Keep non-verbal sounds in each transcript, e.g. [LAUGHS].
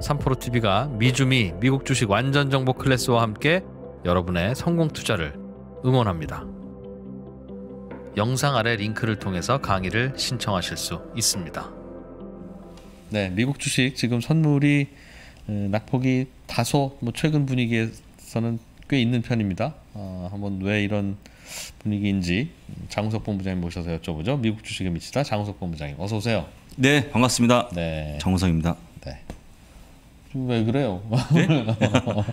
삼프로TV가 미주미 미국 주식 완전 정보 클래스와 함께 여러분의 성공 투자를 응원합니다. 영상 아래 링크를 통해서 강의를 신청하실 수 있습니다. 네, 미국 주식 지금 선물이 어, 낙폭이 다소 뭐 최근 분위기에서는 꽤 있는 편입니다. 어, 한번 왜 이런 분위기인지 장우석 본부장님 모셔서 여쭤보죠. 미국 주식에 미치다 장우석 본부장님 어서 오세요. 네, 반갑습니다. 네, 장우석입니다. 네. 왜 그래요? 네?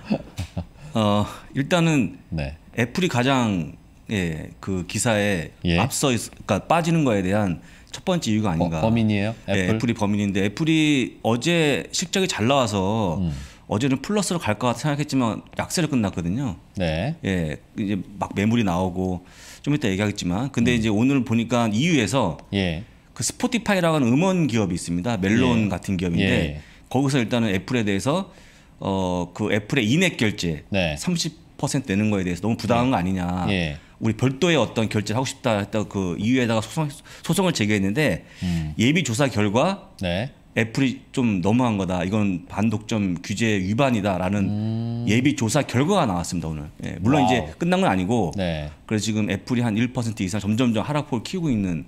[LAUGHS] 어, 일단은 네. 애플이 가장 예, 그 기사에 예? 앞서 있, 그러니까 빠지는 거에 대한 첫 번째 이유가 어, 아닌가. 어, 범인이에요? 예, 애플? 예, 이 범인인데 애플이 어제 실적이 잘 나와서 음. 어제는 플러스로 갈 것 같아 생각했지만 약세로 끝났거든요. 네. 예, 이제 막 매물이 나오고 좀 이따 얘기하겠지만 근데 음. 이제 오늘 보니까 EU에서 예. 그 스포티파이라는 음원 기업이 있습니다. 멜론 예. 같은 기업인데 예. 거기서 일단은 애플에 대해서 어그 애플의 인액 결제 네. 30% 내는 거에 대해서 너무 부당한 네. 거 아니냐. 예. 우리 별도의 어떤 결제를 하고 싶다 했다 그 이유에다가 소송, 소송을 제기했는데 음. 예비 조사 결과 네. 애플이 좀 너무한 거다. 이건 반독점 규제 위반이다라는 음. 예비 조사 결과가 나왔습니다 오늘. 예, 물론 와우. 이제 끝난 건 아니고. 네. 그래서 지금 애플이 한 1% 이상 점점점 하락폭을 키우고 있는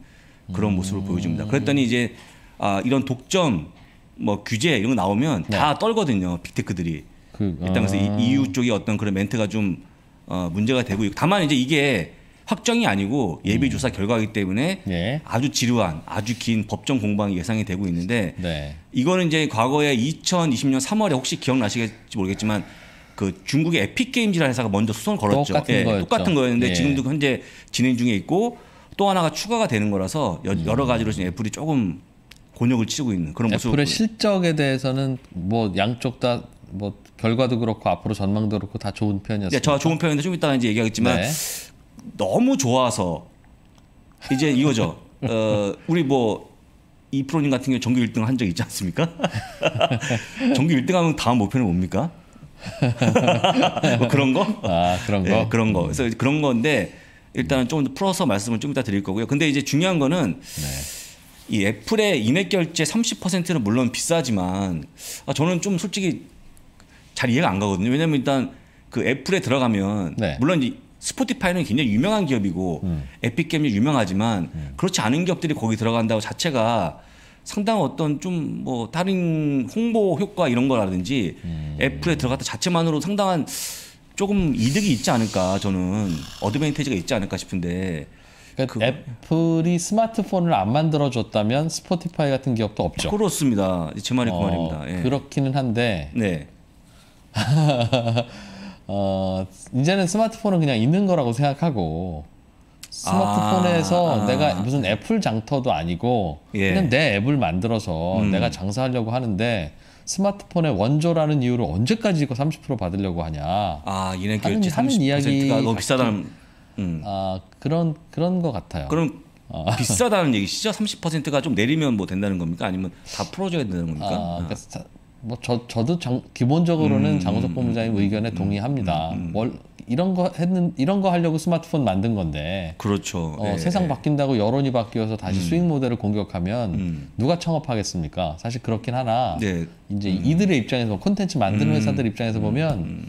그런 음. 모습을 보여줍니다. 그랬더니 이제 아, 이런 독점 뭐 규제 이런 거 나오면 네. 다 떨거든요. 빅테크들이. 그, 일단 그래서 아. 이유 쪽이 어떤 그런 멘트가 좀 어, 문제가 되고 다만 이제 이게 확정이 아니고 예비 음. 조사 결과이기 때문에 네. 아주 지루한 아주 긴 법정 공방이 예상이 되고 있는데 네. 이거는 이제 과거에 2020년 3월에 혹시 기억나시겠지 모르겠지만 그 중국의 에픽 게임즈라는 회사가 먼저 수선을 걸었죠. 똑같은, 예, 거였 똑같은 거였는데 예. 지금도 그 현재 진행 중에 있고 또 하나가 추가가 되는 거라서 음. 여러 가지로 지금 애플이 조금 곤욕을 치고 있는 그런 모습. 애플의 실적에 대해서는 뭐 양쪽 다 뭐 결과도 그렇고 앞으로 전망도 그렇고 다 좋은 편이었어요. 네, 저 좋은 편인데 좀 이따가 이제 얘기하겠지만 네. 너무 좋아서 이제 이거죠. [LAUGHS] 어, 우리 뭐 이프로님 같은 경우 전교 1등 한 적 있지 않습니까? 전교 [LAUGHS] 1등 하면 다음 목표는 뭡니까? [LAUGHS] 뭐 그런 거? 아, 그런 거. 네, 그런 거. 그래서 그런 건데 일단은 조더 풀어서 말씀을 좀 이따 드릴 거고요. 근데 이제 중요한 거는 네. 이 애플의 인앱 결제 30%는 물론 비싸지만 아, 저는 좀 솔직히 잘 이해가 안 가거든요. 왜냐면 일단 그 애플에 들어가면 네. 물론 이제 스포티파이는 굉장히 유명한 기업이고 음. 에픽게임이 유명하지만 음. 그렇지 않은 기업들이 거기 들어간다고 자체가 상당 한 어떤 좀 뭐 다른 홍보 효과 이런 거라든지 음. 애플에 들어갔다 자체만으로 상당한 조금 이득이 있지 않을까 저는 어드밴티지가 있지 않을까 싶은데 그러니까 애플이 스마트폰을 안 만들어줬다면 스포티파이 같은 기업도 없죠. 그렇습니다. 제 말이 그 어, 그 말입니다. 예. 그렇기는 한데. 네. [LAUGHS] 어, 이제는 스마트폰은 그냥 있는 거라고 생각하고 스마트폰에서 아, 아 내가 아. 무슨 애플 장터도 아니고 예. 그냥 내 앱을 만들어서 음. 내가 장사하려고 하는데 스마트폰의 원조라는 이유로 언제까지 이거 30% 받으려고 하냐. 아, 이는 결제 30%가 이야기 너무 비싸다는 음. 아, 그런 그런 것 같아요. 그럼 아. 비싸다는 얘기시죠? 30%가 좀 내리면 뭐 된다는 겁니까? 아니면 다 풀어줘야 되는 아, 겁니까? 그러니까 아, 그러니까 자, 뭐 저, 저도 정, 기본적으로는 음, 장우석 음, 본부장님 음, 의견에 음, 동의합니다. 월, 이런 거 했는 이런 거 하려고 스마트폰 만든 건데. 그렇죠. 어, 예, 세상 예. 바뀐다고 여론이 바뀌어서 다시 음. 수익 모델을 공격하면 음. 누가 창업하겠습니까? 사실 그렇긴 하나. 네. 이제 음. 이들의 입장에서 콘텐츠 만드는 회사들 입장에서 보면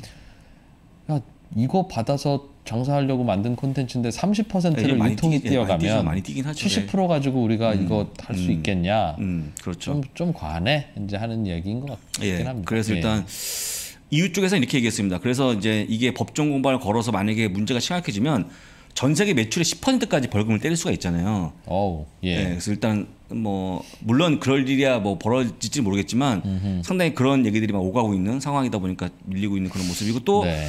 야, 이거 받아서 장사하려고 만든 콘텐츠인데 30%를 유통이 예, 뛰, 뛰어가면 많이 뛰긴 하죠. 70% 가지고 우리가 음, 이거 할수 음, 있겠냐. 음, 그렇죠. 좀, 좀과네 이제 하는 얘기인 것 같긴 예, 합니다. 그래서 예. 일단 이웃 쪽에서 이렇게 얘기했습니다. 그래서 이제 이게 법정 공방을 걸어서 만약에 문제가 심각해지면 전 세계 매출의 10%까지 벌금을 때릴 수가 있잖아요. 어 예. 예. 그래서 일단 뭐 물론 그럴 일이야 뭐 벌어질지 모르겠지만 음흠. 상당히 그런 얘기들이 막 오가고 있는 상황이다 보니까 밀리고 있는 그런 모습이고 또 네.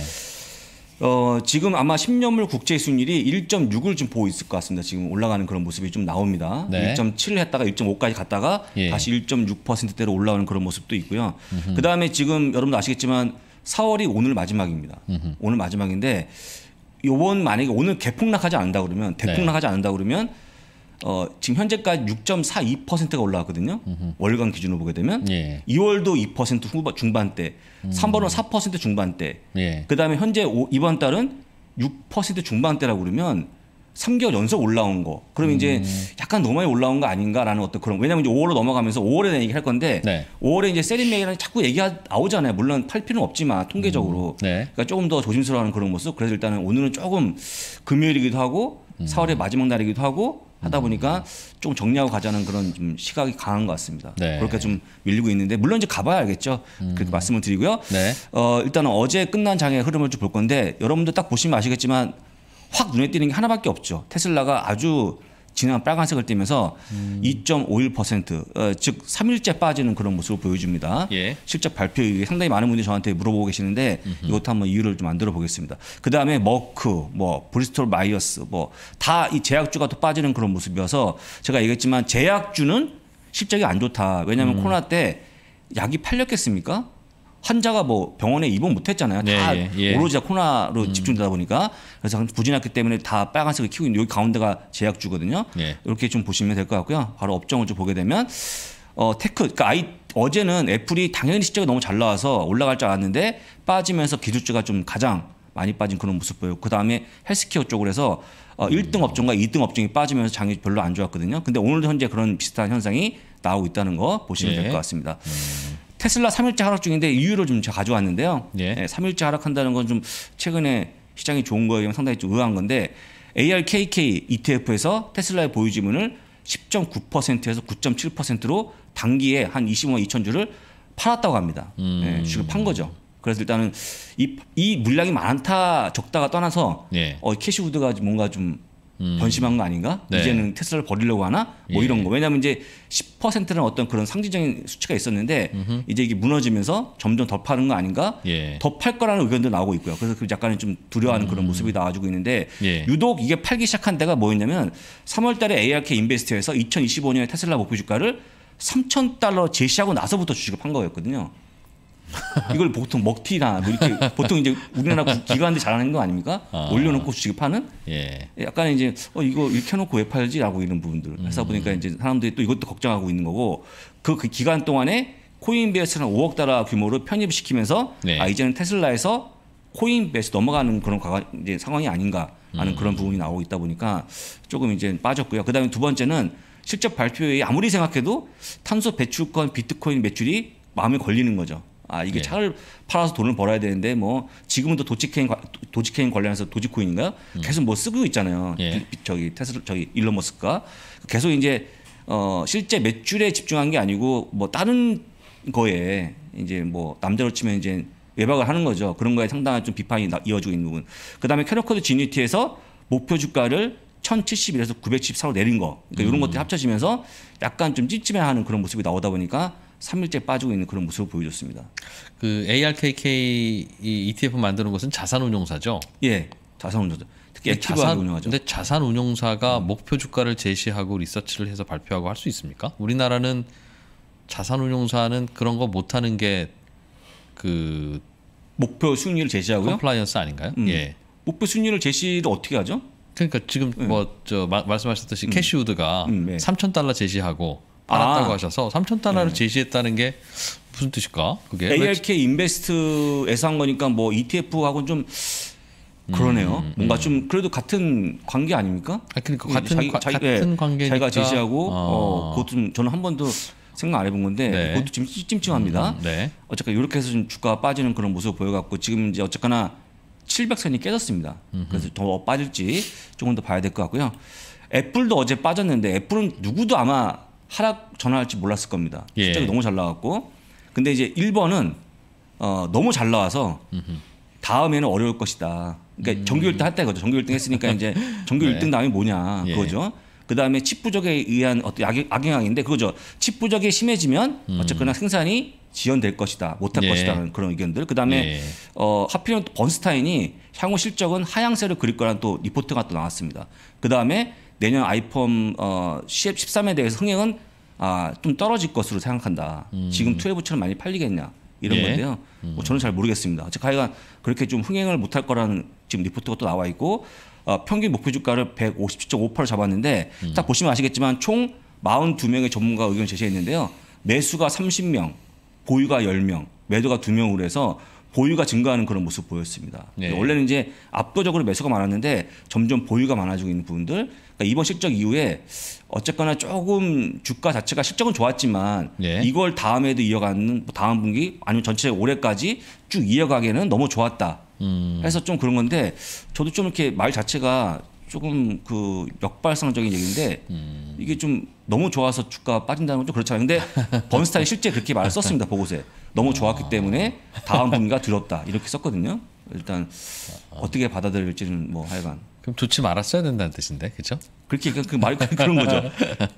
어, 지금 아마 10년물 국채 수익률이 1.6을 지금 보고 있을 것 같습니다. 지금 올라가는 그런 모습이 좀 나옵니다. 네. 1.7 했다가 1.5까지 갔다가 예. 다시 1.6%대로 올라오는 그런 모습도 있고요. 그 다음에 지금 여러분도 아시겠지만 4월이 오늘 마지막입니다. 음흠. 오늘 마지막인데 요번 만약에 오늘 개폭락하지 않는다 그러면 네. 대폭락하지 않는다 그러면 어, 지금 현재까지 6.42%가 올라왔거든요. 음흠. 월간 기준으로 보게 되면 예. 2월도 2% 후반 중반대, 음. 3번은 4% 중반대. 예. 그다음에 현재 오, 이번 달은 6% 중반대라고 그러면 3개월 연속 올라온 거. 그럼 음. 이제 약간 너무 많이 올라온 거 아닌가라는 어떤 그런 왜냐면 이제 5월로 넘어가면서 5월에 대한 얘기할 건데 네. 5월에 이제 세린메이라랑 자꾸 얘기가 나오잖아요. 물론 팔 필요는 없지만 통계적으로. 음. 네. 그러니까 조금 더 조심스러워하는 그런 모습. 그래서 일단은 오늘은 조금 금요일이기도 하고 4월의 음. 마지막 날이기도 하고 하다 보니까 좀 정리하고 가자는 그런 좀 시각이 강한 것 같습니다. 네. 그렇게 좀 밀리고 있는데 물론 이제 가봐야 알겠죠. 음. 그렇게 말씀을 드리고요. 네. 어, 일단은 어제 끝난 장의 흐름을 좀 볼 건데 여러분들 딱 보시면 아시겠지만 확 눈에 띄는 게 하나밖에 없죠. 테슬라가 아주 진한 빨간색을 띄면서 음. 2.51%, 어, 즉 3일째 빠지는 그런 모습을 보여줍니다. 예. 실적 발표 이게 상당히 많은 분들이 저한테 물어보고 계시는데 음흠. 이것도 한번 이유를 좀 만들어 보겠습니다. 그 다음에 머크, 뭐 브리스톨 마이어스, 뭐 다 이 제약주가 또 빠지는 그런 모습이어서 제가 얘기했지만 제약주는 실적이 안 좋다. 왜냐하면 음. 코로나 때 약이 팔렸겠습니까? 환자가 뭐 병원에 입원 못했잖아요. 다 네, 예, 예, 오로지 다 코로나로 음. 집중되다 보니까 그래서 부진했기 때문에 다 빨간색을 키우고 있는 여기 가운데가 제약주거든요. 예. 이렇게 좀 보시면 될 것 같고요. 바로 업종을 좀 보게 되면 어 테크 그러니까 아이 어제는 애플이 당연히 실적이 너무 잘 나와서 올라갈 줄 알았는데 빠지면서 기술주가 좀 가장 많이 빠진 그런 모습 보여요. 그 다음에 헬스케어 쪽으로 해서 어, 1등 음. 업종과 2등 업종이 빠지면서 장이 별로 안 좋았거든요. 근데 오늘 현재 그런 비슷한 현상이 나오고 있다는 거 보시면 예. 될것 같습니다. 음. 테슬라 3일째 하락 중인데 이유를 좀 제가 가져왔는데요. 예. 네, 3일째 하락한다는 건 좀 최근에 시장이 좋은 거에 상당히 좀 의아한 건데 ARKK ETF에서 테슬라의 보유 지분을 10.9%에서 9.7%로 단기에 한 20만 2천 주를 팔았다고 합니다. 음. 예, 주식을 판 거죠. 그래서 일단은 이, 이 물량이 많다 적다가 떠나서 예. 어, 캐시우드가 뭔가 좀 음. 변심한 거 아닌가? 네. 이제는 테슬라를 버리려고 하나? 뭐 예. 이런 거. 왜냐면 이제 10%라는 어떤 그런 상징적인 수치가 있었는데 음흠. 이제 이게 무너지면서 점점 더 파는 거 아닌가? 예. 더팔 거라는 의견도 나오고 있고요. 그래서 그 약간은 좀 두려워하는 음. 그런 모습이 나와주고 있는데 예. 유독 이게 팔기 시작한 데가 뭐였냐면 3월달에 ARK 인베스트에서 2025년에 테슬라 목표 주가를 3,000달러 제시하고 나서부터 주식을 판 거였거든요. 이걸 보통 먹튀나 뭐 이렇게 보통 이제 우리나라 기관들 잘하는 거 아닙니까? 아. 올려놓고 지급하는 예. 약간 이제 어 이거 읽혀놓고 왜 팔지라고 이런 부분들을 하다 음. 보니까 이제 사람들이 또 이것도 걱정하고 있는 거고 그, 그 기간 동안에 코인베이스는 5억 달러 규모로 편입시키면서 네. 아 이제는 테슬라에서 코인베이스 넘어가는 그런 과가 이제 상황이 아닌가 하는 음. 그런 부분이 나오고 있다 보니까 조금 이제 빠졌고요. 그다음에 두 번째는 실적 발표에 아무리 생각해도 탄소 배출권 비트코인 매출이 마음에 걸리는 거죠. 아 이게 네. 차를 팔아서 돈을 벌어야 되는데 뭐 지금은 또 도치케인 도치케인 관련해서 도지코인인가요? 음. 계속 뭐 쓰고 있잖아요. 예. 저기 테슬라 저기 일론 머스크가 계속 이제 어 실제 매출에 집중한 게 아니고 뭐 다른 거에 이제 뭐남자로 치면 이제 외박을 하는 거죠. 그런 거에 상당한 좀 비판이 이어지고 있는 부분. 그다음에 캐러커드 지니티에서 목표 주가를 1071에서 914로 내린 거. 그러니까 음. 이런 것들이 합쳐지면서 약간 좀 찝찝해하는 그런 모습이 나오다 보니까 3일째 빠지고 있는 그런 모습을 보여줬습니다. 그 ARKK ETF 만드는 것은 자산운용사죠? 예, 자산운용사. 특히 액티브하게 자산, 운영하죠. 근데 자산운용사가 음. 목표 주가를 제시하고 리서치를 해서 발표하고 할 수 있습니까? 우리나라는 자산운용사는 그런 거 못하는 게 그 목표 순위를 제시하고요. 컴플라이언스 아닌가요? 음. 예. 목표 순위를 제시를 어떻게 하죠? 그러니까 지금 음. 뭐저 말씀하셨듯이 음. 캐시우드가 음. 네. 3천 달러 제시하고 알았다고 아. 하셔서 3천 달러를 네. 제시했다는 게 무슨 뜻일까? 그게 ARK 인베스트에서 한 거니까 뭐 e t f 하고좀 그러네요. 음, 뭔가 음. 좀 그래도 같은 관계 아닙니까? 아, 그러니까 네, 같은 자기, 자기, 같은 네, 관계 자기가 제시하고 아. 어. 어, 그것 좀 저는 한 번도 생각 안 해본 건데 네. 그것도 지금 찜찜합니다. 음, 네. 어쨌든 이렇게 해서 좀주가 빠지는 그런 모습 보여갖고 지금 이제 어쨌거나 700선이 깨졌습니다. 음흠. 그래서 더 빠질지 조금 더 봐야 될 것 같고요. 애플도 어제 빠졌는데 애플은 누구도 아마 하락 전환할지 몰랐을 겁니다. 예. 실적이 너무 잘 나왔고. 근데 이제 1번은 어, 너무 잘 나와서 음흠. 다음에는 어려울 것이다. 그러니까 음. 정규 1등 했다 이거죠. 정규 1등 했으니까 이제 [LAUGHS] 정규 네. 1등 다음이 뭐냐 예. 그거죠. 그다음에 칩부족에 의한 어떤 악영향인데 그거죠. 칩부족이 심해지면 음. 어쨌거나 생산이 지연될 것이다. 못할 예. 것이다는 그런 의견들. 그다음에 예. 어, 하필이면 번스타인이 향후 실적은 하향세를 그릴 거라는 또 리포트가 또 나왔습니다. 그다음에 내년 아이폰 어, 13에 대해서 흥행은 아, 좀 떨어질 것으로 생각한다. 음. 지금 12처럼 많이 팔리겠냐 이런 예. 건데요. 음. 뭐 저는 잘 모르겠습니다. 제가 그렇게 좀 흥행을 못할 거라는 지금 리포트가 또 나와 있고 어, 평균 목표 주가를 157.58로 잡았는데 음. 딱 보시면 아시겠지만 총 42명의 전문가 의견 제시했는데요. 매수가 30명, 보유가 10명, 매도가 2명으로 해서 보유가 증가하는 그런 모습 보였습니다. 네. 원래는 이제 압도적으로 매수가 많았는데 점점 보유가 많아지고 있는 부분들. 그러니까 이번 실적 이후에 어쨌거나 조금 주가 자체가 실적은 좋았지만 네. 이걸 다음에도 이어가는 뭐 다음 분기 아니면 전체 올해까지 쭉 이어가기에는 너무 좋았다. 음. 해서 좀 그런 건데 저도 좀 이렇게 말 자체가 조금 그 역발상적인 얘기인데 음. 이게 좀 너무 좋아서 주가 빠진다는 건 좀 그렇잖아요. 근데 번스타이 실제 그렇게 말을 썼습니다 보고서에. 너무 좋았기 때문에 다음 분위기가 들었다 이렇게 썼거든요. 일단 어떻게 받아들일지는 뭐 하여간 그럼 좋지 말았어야 된다는 뜻인데 그죠? 그렇게 그, 그 말이 그런 거죠.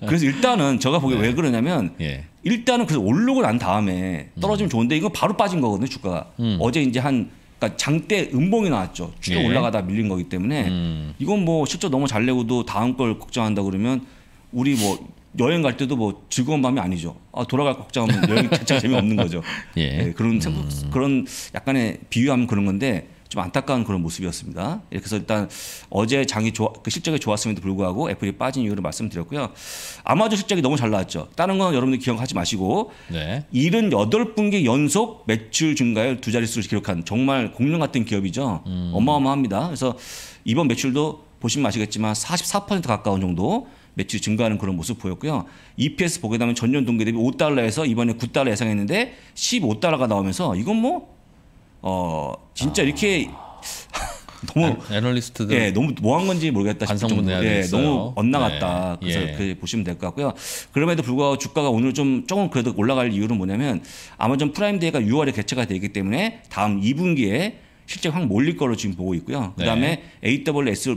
그래서 일단은 제가 보기에 네. 왜 그러냐면 예. 일단은 그래서 오르고 난 다음에 음. 떨어지면 좋은데 이거 바로 빠진 거거든요 주가가 음. 어제 이제 한 그러니까 장대 음봉이 나왔죠 쭉 예. 올라가다 밀린 거기 때문에 음. 이건 뭐 실적 너무 잘 내고도 다음 걸 걱정한다 그러면 우리 뭐 여행 갈 때도 뭐 즐거운 밤이 아니죠. 아, 돌아갈 걱정하면 여행 자체가 재미없는 거죠. [LAUGHS] 예. 네, 그런 음. 그런 약간의 비유하면 그런 건데 좀 안타까운 그런 모습이었습니다. 이렇게 해서 일단 어제 장이 좋아, 그 실적이 좋았음에도 불구하고 애플이 빠진 이유를 말씀드렸고요. 아마존 실적이 너무 잘 나왔죠. 다른 건 여러분들 기억하지 마시고 네. 78분기 연속 매출 증가율 두 자릿수를 기록한 정말 공룡 같은 기업이죠. 음. 어마어마합니다. 그래서 이번 매출도 보시면 아시겠지만 44% 가까운 정도 매출이 증가하는 그런 모습 보였고요. EPS 보게 되면 전년 동기 대비 5달러에서 이번에 9달러 예상했는데 15달러가 나오면서 이건 뭐, 어, 진짜 [LAUGHS] 아... 이렇게 너무 애널리스트들 예, 너무 뭐 한 건지 모르겠다 싶을 정도 예, 너무 엇나갔다. 네. 그래서 예. 그렇게 보시면 될 것 같고요. 그럼에도 불구하고 주가가 오늘 좀 조금 그래도 올라갈 이유는 뭐냐면 아마존 프라임데이가 6월에 개최가 되기 때문에 다음 2분기에 실제 확 몰릴 걸로 지금 보고 있고요. 그다음에 네. AWS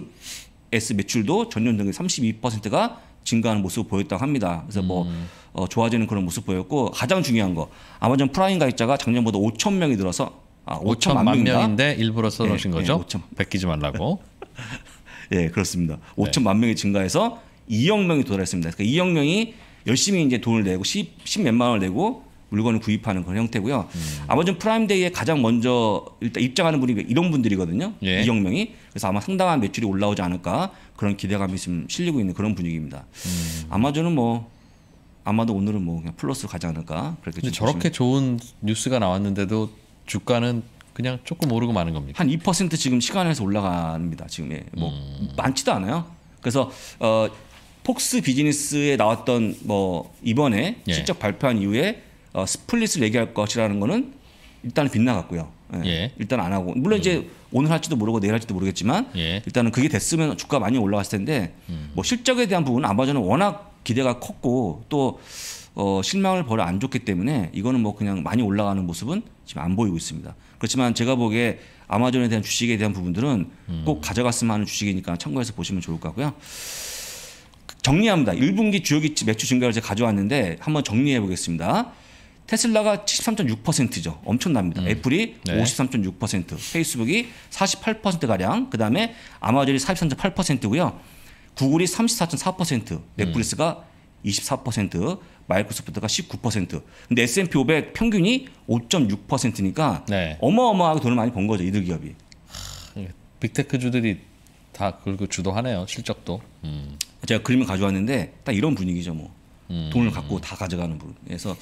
S 매출도 전년 동기 32%가 증가하는 모습을 보였다고 합니다. 그래서 뭐 음. 어, 좋아지는 그런 모습 보였고 가장 중요한 거 아마존 프라임 가입자가 작년보다 5천 명이 늘어서 아, 5천만 5천 명인데 일부러 써놓으신 예, 예 거죠? 예, 5천. 베끼지 말라고. [LAUGHS] 예, 그렇습니다. 5천만 네. 명이 증가해서 2억 명이 도달했습니다. 그러니까 2억 명이 열심히 이제 돈을 내고 10, 10 몇만 원을 내고 물건을 구입하는 그런 형태고요. 음. 아마존 프라임데이에 가장 먼저 일단 입장하는 분이 그 이런 분들이거든요. 예. 2억 명이. 그래서 아마 상당한 매출이 올라오지 않을까 그런 기대감이 지금 실리고 있는 그런 분위기입니다. 음. 아마존은 뭐 아마도 오늘은 뭐 그냥 플러스로 가지 않을까 그렇게 저렇게 좋은 뉴스가 나왔는데도 주가는 그냥 조금 오르고 마는 겁니다. 한 2% 지금 시간에서 올라갑니다. 지금 예. 뭐 음. 많지도 않아요. 그래서 어 폭스 비즈니스에 나왔던 뭐 이번에 예. 실적 발표한 이후에 어, 스플릿을 얘기할 것이라는 거는 일단 빗나갔고요. 예. 예. 일단 안 하고 물론 이제 음. 오늘 할지도 모르고 내일 할지도 모르겠지만 예. 일단은 그게 됐으면 주가 많이 올라갔을 텐데 음. 뭐 실적에 대한 부분은 아마존은 워낙 기대가 컸고 또 어, 실망을 벌어안좋기 때문에 이거는 뭐 그냥 많이 올라가는 모습은 지금 안 보이고 있습니다. 그렇지만 제가 보기에 아마존에 대한 주식에 대한 부분들은 음. 꼭 가져갔으면 하는 주식이니까 참고해서 보시면 좋을 것 같고요. 정리합니다. 1분기 주요 기치 매출 증가를 제가 가져왔는데 한번 정리해 보겠습니다. 테슬라가 73.6%죠. 엄청납니다. 음. 애플이 네. 53.6%, 페이스북이 48% 가량, 그다음에 아마존이 43.8%고요. 구글이 34.4%, 넷플릭스가 음. 24%, 마이크로소프트가 19%. 근데 S&P 500 평균이 5.6%니까 네. 어마어마하게 돈을 많이 번 거죠, 이들 기업이. 하, 빅테크 주들이 다그고 그 주도하네요, 실적도. 음. 제가 그림을 가져왔는데 딱 이런 분위기죠, 뭐. 음. 돈을 갖고 다 가져가는 분. 그래서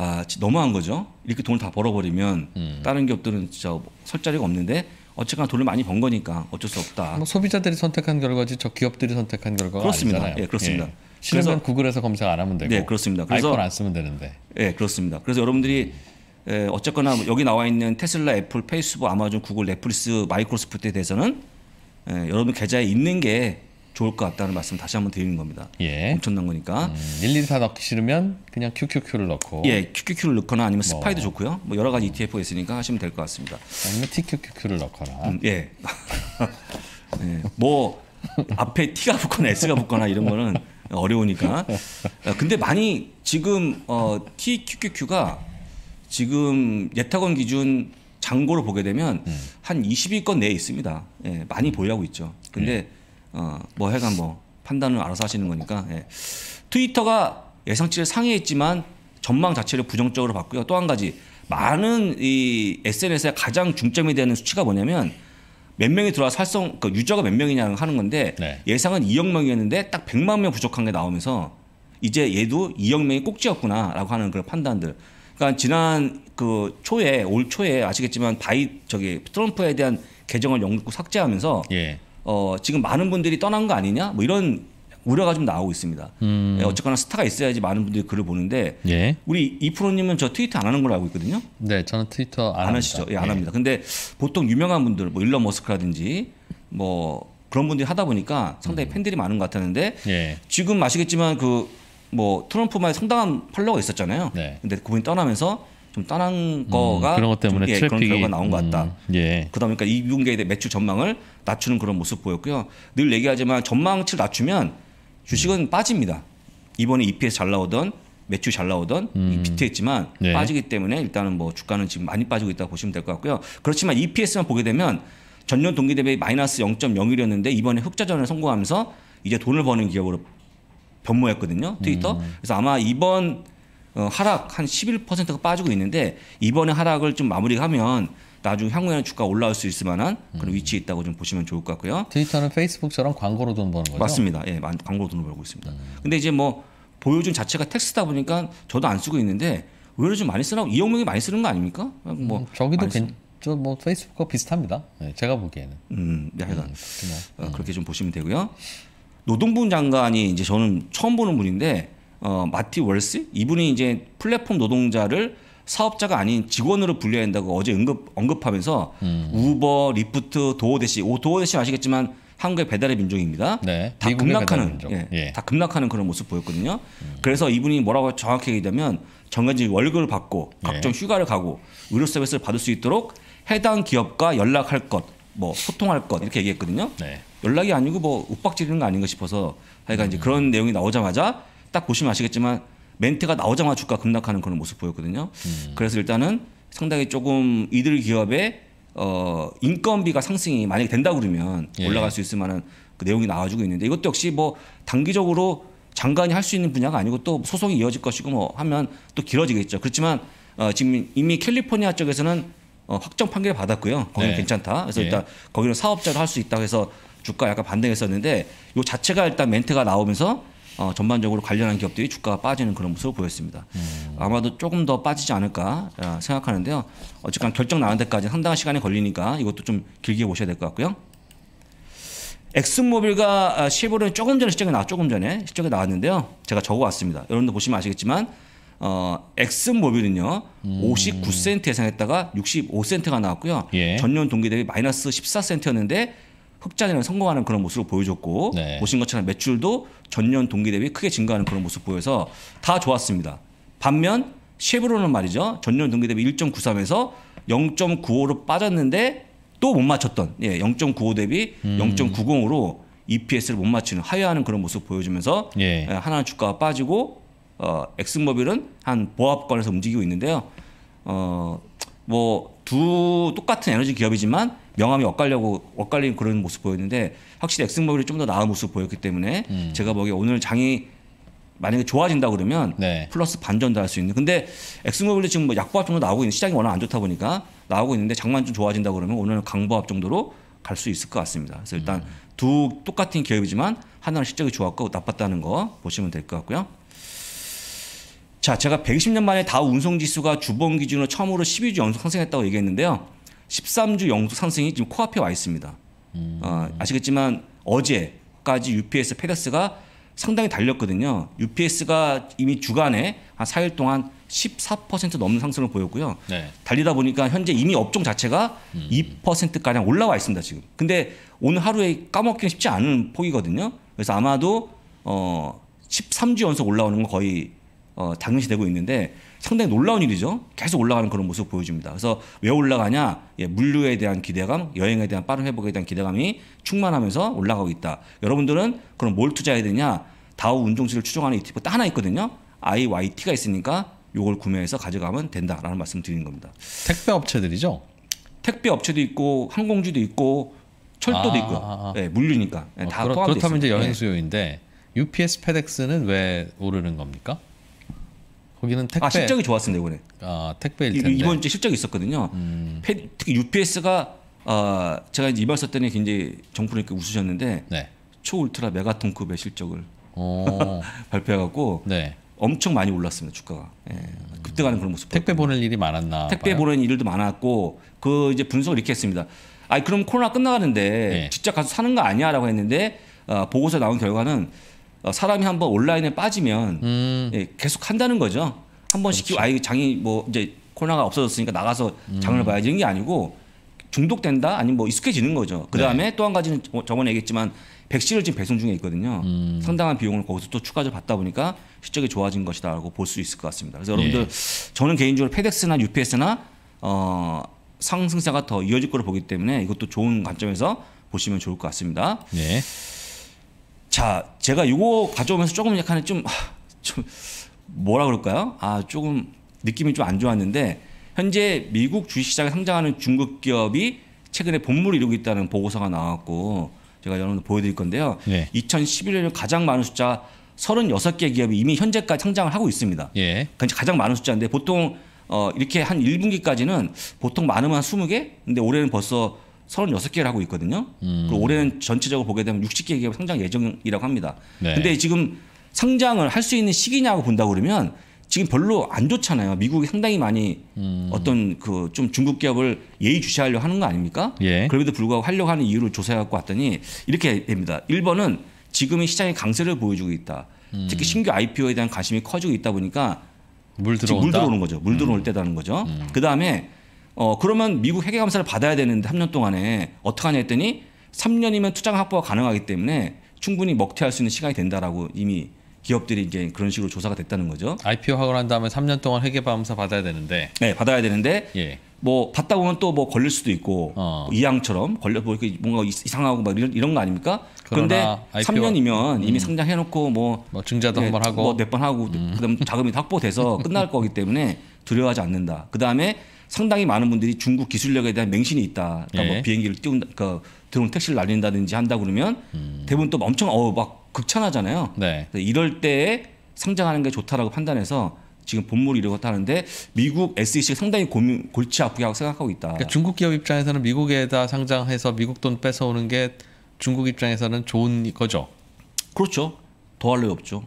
아 너무한 거죠. 이렇게 돈을 다 벌어버리면 음. 다른 기업들은 진짜 설 자리가 없는데 어쨌거나 돈을 많이 번 거니까 어쩔 수 없다. 뭐 소비자들이 선택한 결과지 저 기업들이 선택한 결과가 그렇습니다. 아니잖아요. 예, 그렇습니다. 예. 그래서 구글에서 검색 안 하면 되고. 네, 그렇습니다. 그래서 안 쓰면 되는데. 예, 그렇습니다. 그래서 여러분들이 에, 예, 어쨌거나 뭐 여기 나와 있는 테슬라, 애플, 페이스북, 아마존, 구글, 넷플릭스, 마이크로소프트에 대해서는 에, 예, 여러분 계좌에 있는 게 좋을 것 같다는 말씀 다시 한번 드리는 겁니다. 예. 엄청난 거니까. 음, 1, 2, 4 넣기 싫으면 그냥 QQQ를 넣고. 예, QQQ를 넣거나 아니면 뭐. 스파이도 뭐. 좋고요. 뭐 여러 가지 ETF가 있으니까 하시면 될 것 같습니다. 아니면 TQQQ를 넣거나. 음, 예. [LAUGHS] 예. 뭐 앞에 T가 붙거나 S가 붙거나 이런 거는 어려우니까. 어, 근데 많이 지금 어, TQQQ가 지금 예탁원 기준 잔고를 보게 되면 음. 한 20위권 내에 있습니다. 예, 많이 보유하고 있죠. 근데 음. 어, 뭐 해가 뭐 판단을 알아서 하시는 거니까 예. 트위터가 예상치를 상회했지만 전망 자체를 부정적으로 봤고요. 또 한 가지 많은 이 SNS의 가장 중점이 되는 수치가 뭐냐면 몇 명이 들어와서 활성 그 유저가 몇 명이냐 하는 건데 네. 예상은 2억 명이었는데 딱 100만 명 부족한 게 나오면서 이제 얘도 2억 명이 꼭지였구나라고 하는 그런 판단들. 그러니까 지난 그 초에 올 초에 아시겠지만 바이 저기 트럼프에 대한 개정을 영구 삭제하면서 예. 어, 지금 많은 분들이 떠난 거 아니냐? 뭐 이런 우려가 좀 나오고 있습니다. 음. 예, 어쨌거나 스타가 있어야지 많은 분들이 글을 보는데 예. 우리 이프로님은 저 트위터 안 하는 걸로 알고 있거든요. 네, 저는 트위터 안, 안 하시죠. 예, 안 예. 합니다. 근데 보통 유명한 분들, 뭐 일론 머스크라든지 뭐 그런 분들이 하다 보니까 상당히 음. 팬들이 많은 것 같았는데 예. 지금 아시겠지만 그 뭐 트럼프만 상당한 팔로워가 있었잖아요. 네. 근데 그분이 떠나면서 좀 떠난 거가 음, 그런 것 때문에 예, 트래픽이, 그런 결과 가 나온 것 같다. 음, 예. 그다 보니까 이 분기에 매출 전망을 낮추는 그런 모습 보였고요. 늘 얘기하지만 전망치를 낮추면 주식은 음. 빠집니다. 이번에 EPS 잘 나오던 매출 잘 나오던 음. 비트했지만 예. 네. 빠지기 때문에 일단은 뭐 주가는 지금 많이 빠지고 있다고 보시면 될 것 같고요. 그렇지만 EPS만 보게 되면 전년 동기 대비 마이너스 0.01이었는데 이번에 흑자전을 성공하면서 이제 돈을 버는 기업으로 변모했거든요. 트위터. 음. 그래서 아마 이번 어, 하락 한 11%가 빠지고 있는데 이번에 하락을 좀 마무리하면 나중 향후에는 주가 올라올 수 있을 만한 그런 음. 위치에 있다고 좀 보시면 좋을 것 같고요. 데이터는 페이스북처럼 광고로 돈 버는 거죠? 맞습니다. 예, 광고로 돈 벌고 있습니다. 음. 근데 이제 뭐 보여준 자체가 텍스트다 보니까 저도 안 쓰고 있는데 의외로 좀 많이 쓰라고 이용명이 많이 쓰는 거 아닙니까? 뭐 음, 저기도 괜, 저뭐 페이스북과 비슷합니다. 네, 제가 보기에는. 음, 네, 하여 음, 그렇죠 뭐. 어, 음, 그렇게 좀 보시면 되고요. 노동부 장관이 이제 저는 처음 보는 분인데 어, 마티 월스 이분이 이제 플랫폼 노동자를 사업자가 아닌 직원으로 분류해야 한다고 어제 언급, 언급하면서 음. 우버, 리프트, 도어대시, 오, 도어대시 아시겠지만 한국의 배달의 민족입니다. 네, 다 급락하는, 민족. 예, 예. 다 급락하는 그런 모습 보였거든요. 음. 그래서 이분이 뭐라고 정확히 얘기하면 정해진 월급을 받고 예. 각종 예. 휴가를 가고 의료 서비스를 받을 수 있도록 해당 기업과 연락할 것, 뭐 소통할 것 이렇게 얘기했거든요. 네. 연락이 아니고 뭐 윽박 지르는 거 아닌가 싶어서 하여간 음. 이제 그런 내용이 나오자마자 딱 보시면 아시겠지만 멘트가 나오자마자 주가 급락하는 그런 모습 보였거든요. 음. 그래서 일단은 상당히 조금 이들 기업의 어, 인건비가 상승이 만약에 된다고 그러면 예. 올라갈 수 있을 만한 그 내용이 나와주고 있는데 이것도 역시 뭐 단기적으로 장관이 할 수 있는 분야가 아니고 또 소송이 이어질 것이고 뭐 하면 또 길어지겠죠. 그렇지만 어, 지금 이미 캘리포니아 쪽에서는 어, 확정 판결 받았고요. 거기는 네. 괜찮다. 그래서 예. 일단 거기는 사업자로할 수 있다고 해서 주가 약간 반등했었는데 이 자체가 일단 멘트가 나오면서 어, 전반적으로 관련한 기업들이 주가가 빠지는 그런 모습을 보였습니다. 음. 아마도 조금 더 빠지지 않을까 어, 생각하는데요. 어쨌건 결정 나는 데까지 상당한 시간이 걸리니까 이것도 좀 길게 보셔야 될 것 같고요. 엑슨모빌과 어, 실버는 조금 전에 시적이 나왔 조금 전에 시적이 나왔는데요. 제가 적어왔습니다. 여러분들 보시면 아시겠지만 어, 엑슨모빌은요 음. 59센트 예상했다가 65센트가 나왔고요. 예. 전년 동기 대비 마이너스 14센트였는데 흑자전에 성공하는 그런 모습을 보여줬고 네. 보신 것처럼 매출도 전년 동기 대비 크게 증가하는 그런 모습 보여서 다 좋았습니다. 반면 쉐브론은 말이죠. 전년 동기 대비 1.93에서 0.95로 빠졌는데 또 못 맞췄던 예, 0.95 대비 음. 0.90으로 EPS를 못 맞추는 하회하는 그런 모습 보여주면서 예. 예 하나 는 주가가 빠지고 어, 엑슨모빌은 한 보합권에서 움직이고 있는데요. 어, 뭐두 똑같은 에너지 기업이지만 명함이 엇갈려고 엇갈린 그런 모습 보였는데 확실히 엑스모빌이 좀 더 나은 모습 보였기 때문에 음. 제가 보기에 오늘 장이 만약에 좋아진다 그러면 네. 플러스 반전도 할 수 있는. 근데 엑스모빌이 지금 뭐 약보합 정도 나오고 있는 시장이 워낙 안 좋다 보니까 나오고 있는데 장만 좀 좋아진다 그러면 오늘 은 강보합 정도로 갈 수 있을 것 같습니다. 그래서 일단 음. 두 똑같은 기업이지만 하나는 실적이 좋았고 나빴다는 거 보시면 될 것 같고요. 자, 제가 120년 만에 다 운송 지수가 주봉 기준으로 처음으로 12주 연속 상승했다고 얘기했는데요. 13주 연속 상승이 지금 코앞에 와 있습니다. 음. 어, 아시겠지만 어제까지 UPS 페더스가 상당히 달렸거든요. UPS가 이미 주간에 한 4일 동안 14% 넘는 상승을 보였고요. 네. 달리다 보니까 현재 이미 업종 자체가 음. 2%가량 올라와 있습니다, 지금. 근데 오늘 하루에 까먹기는 쉽지 않은 폭이거든요. 그래서 아마도 어 13주 연속 올라오는 건 거의 어, 당연시 되고 있는데 상당히 놀라운 일이죠. 계속 올라가는 그런 모습 보여줍니다. 그래서 왜 올라가냐? 예, 물류에 대한 기대감, 여행에 대한 빠른 회복에 대한 기대감이 충만하면서 올라가고 있다. 여러분들은 그럼 뭘 투자해야 되냐? 다우 운종지를 추종하는 ETF 딱 하나 있거든요. IYT가 있으니까 이걸 구매해서 가져가면 된다라는 말씀 드리는 겁니다. 택배 업체들이죠. 택배 업체도 있고 항공주도 있고 철도도 아, 있고 아, 아. 네, 물류니까 네, 다 그렇, 포함돼 그렇다면 있습니 이제 여행 수요인데 UPS, 페덱스는 왜 오르는 겁니까? 거기는 아, 택배. 아 실적이 좋았습니다 이번에. 아택배 이번 주에 실적이 있었거든요. 음. 특히 UPS가 아 제가 이제 이발 썼더니 굉장히 정부를 이 웃으셨는데 네. 초울트라 메가톤급의 실적을 [LAUGHS] 발표해갖고 네. 엄청 많이 올랐습니다 주가가. 예. 급등하는 그런 모습. 택배 보낼 일이 많았나. 택배 보낸 일도 많았고 그 이제 분석을 이렇게 했습니다. 아 그럼 코로나 끝나가는데 네. 직접 가서 사는 거 아니야라고 했는데 어, 보고서 나온 결과는 어, 사람이 한 번 온라인에 빠지면 음. 예, 계속 한다는 거죠. 한번 시키고 그렇죠. 아이 장이 뭐 이제 코로나가 없어졌으니까 나가서 음. 장을 음. 봐야지 이게 아니고 중독된다 아니면 뭐 익숙해지는 거죠. 그 네. 다음에 네. 또한 가지는 저번에 얘기했지만 백신을 지금 배송 중에 있거든요. 음. 상당한 비용을 거기서 또 추가적으로 받다 보니까 실적이 좋아진 것이다라고 볼 수 있을 것 같습니다. 그래서 네. 여러분들 네. 저는 개인적으로 페덱스나 UPS나 어, 상승세가 더 이어질 거로 보기 때문에 이것도 좋은 관점에서 보시면 좋을 것 같습니다. 네. 자, 제가 이거 가져오면서 조금 약간 좀, 아, 좀 뭐라 그럴까요? 아, 조금 느낌이 좀 안 좋았는데 현재 미국 주식시장에 상장하는 중국 기업이 최근에 본물을 이루고 있다는 보고서가 나왔고 제가 여러분들 보여드릴 건데요. 네. 예. 2011년에 가장 많은 숫자 36개 기업이 이미 현재까지 상장을 하고 있습니다. 예. 그러니까 가장 많은 숫자인데 보통 어, 이렇게 한 1분기까지는 보통 많으면 한 20개? 근데 올해는 벌써 36개를 하고 있거든요. 음. 그리고 올해는 전체적으로 보게 되면 60개 기업 상장 예정이라고 합니다. 네. 근데 지금 상장을 할 수 있는 시기냐고 본다 고 그러면 지금 별로 안 좋잖아요. 미국이 상당히 많이 음. 어떤 그 좀 중국 기업을 예의주시하려 하는 거 아닙니까? 예. 그럼에도 불구하고 하려고 하는 이유를 조사해 갖고 왔더니 이렇게 됩니다. 1번은 지금의 시장의 강세를 보여주고 있다. 음. 특히 신규 IPO에 대한 관심이 커지고 있다 보니까 물들어물 들어오는 거죠. 물 들어올 음. 때다는 거죠. 음. 그 다음에 어, 그러면 미국 회계 감사를 받아야 되는데 3년 동안에 어떻게 하냐 했더니 3년이면 투자 확보가 가능하기 때문에 충분히 먹튀할 수 있는 시간이 된다라고 이미 기업들이 이제 그런 식으로 조사가 됐다는 거죠. IPO 하고 난 다음에 3년 동안 회계 감사 받아야 되는데. 네, 받아야 되는데. 예. 뭐 받다 보면 또 뭐 걸릴 수도 있고 어. 이양처럼 걸려 뭐 이렇게 뭔가 이상하고 막 이런, 이런 거 아닙니까? 그런데 IPO... 3년이면 이미 음. 상장해놓고 뭐, 뭐 증자도 네, 한번 하고 뭐몇 번 하고 음. 그다음 자금이 확보돼서 끝날 거기 때문에 [LAUGHS] 두려워하지 않는다. 그 다음에 상당히 많은 분들이 중국 기술력에 대한 맹신이 있다. 그러니까 뭐 예. 뭐 비행기를 띄운다, 그 드론 택시를 날린다든지 한다 그러면 음. 대부분 또 엄청 어막 극찬하잖아요. 네. 이럴 때에 성장하는 게 좋다라고 판단해서 지금 본물이 이러고 하는데 미국 SEC가 상당히 고민, 골치 아프게 하고 생각하고 있다. 그러니까 중국 기업 입장에서는 미국에다 상장해서 미국 돈 뺏어오는 게 중국 입장에서는 좋은 거죠. 그렇죠. 더할 나위 없죠.